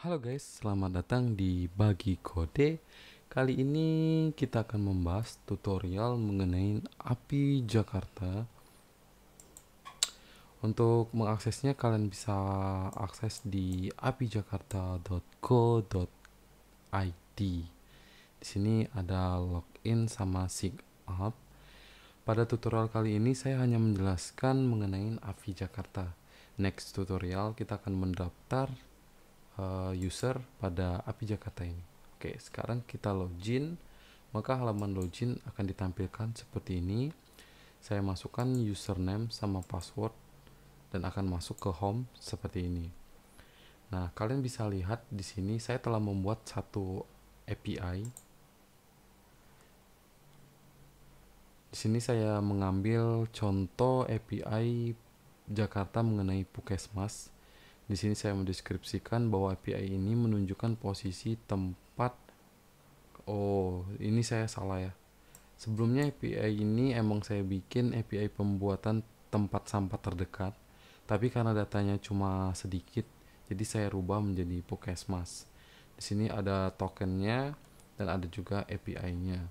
Halo guys, selamat datang di Bagi Kode. Kali ini kita akan membahas tutorial mengenai API Jakarta. Untuk mengaksesnya kalian bisa akses di apijakarta.go.id. Di sini ada login sama sign up. Pada tutorial kali ini saya hanya menjelaskan mengenai API Jakarta. Next tutorial kita akan mendaftar uh, user pada API Jakarta ini. Oke, sekarang kita login, maka halaman login akan ditampilkan seperti ini. Saya masukkan username sama password dan akan masuk ke home seperti ini. Nah, kalian bisa lihat di sini saya telah membuat satu API. Di sini saya mengambil contoh API Jakarta mengenai Pukesmas di sini saya mendeskripsikan bahwa API ini menunjukkan posisi tempat Oh, ini saya salah ya. Sebelumnya API ini emang saya bikin API pembuatan tempat sampah terdekat, tapi karena datanya cuma sedikit, jadi saya rubah menjadi Pokesmas. Di sini ada tokennya dan ada juga API-nya.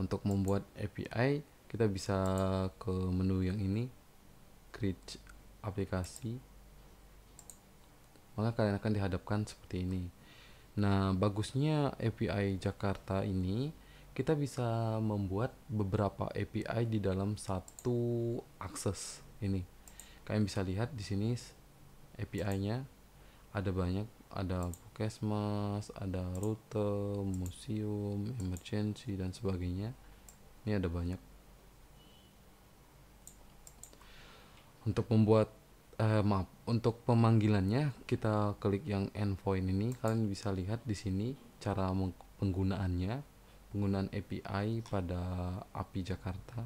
Untuk membuat API, kita bisa ke menu yang ini, create aplikasi, maka kalian akan dihadapkan seperti ini. Nah, bagusnya API Jakarta ini kita bisa membuat beberapa API di dalam satu akses ini. Kalian bisa lihat di sini API-nya ada banyak, ada Pukesmas, ada rute, museum, emergency dan sebagainya. Ini ada banyak. Untuk membuat uh, maaf untuk pemanggilannya kita klik yang endpoint ini kalian bisa lihat di sini cara penggunaannya penggunaan API pada API Jakarta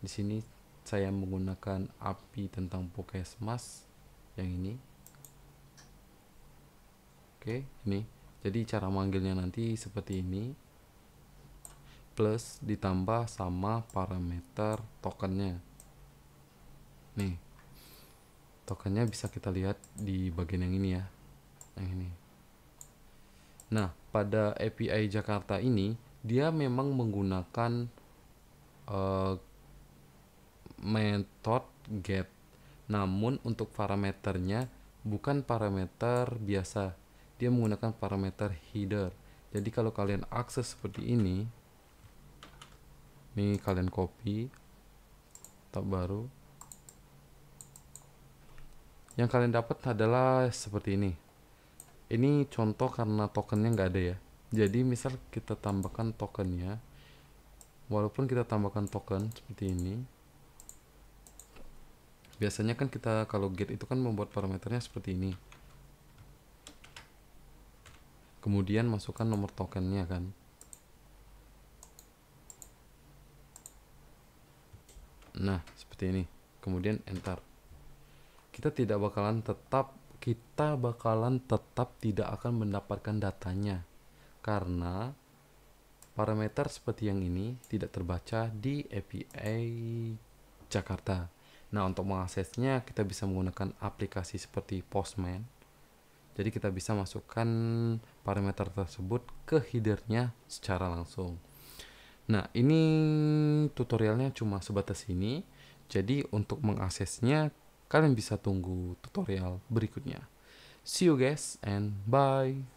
di sini saya menggunakan API tentang Pokesmas yang ini oke ini jadi cara manggilnya nanti seperti ini plus ditambah sama parameter tokennya nih tokennya bisa kita lihat di bagian yang ini ya yang ini nah pada API Jakarta ini dia memang menggunakan uh, eh, metode get namun untuk parameternya bukan parameter biasa dia menggunakan parameter header jadi kalau kalian akses seperti ini ini kalian copy tab baru yang kalian dapat adalah seperti ini ini contoh karena tokennya nggak ada ya jadi misal kita tambahkan tokennya walaupun kita tambahkan token seperti ini biasanya kan kita kalau get itu kan membuat parameternya seperti ini kemudian masukkan nomor tokennya kan nah seperti ini kemudian enter kita tidak bakalan tetap kita bakalan tetap tidak akan mendapatkan datanya karena parameter seperti yang ini tidak terbaca di API Jakarta. Nah, untuk mengaksesnya kita bisa menggunakan aplikasi seperti Postman. Jadi kita bisa masukkan parameter tersebut ke headernya secara langsung. Nah, ini tutorialnya cuma sebatas ini. Jadi untuk mengaksesnya Kalian bisa tunggu tutorial berikutnya. See you guys and bye.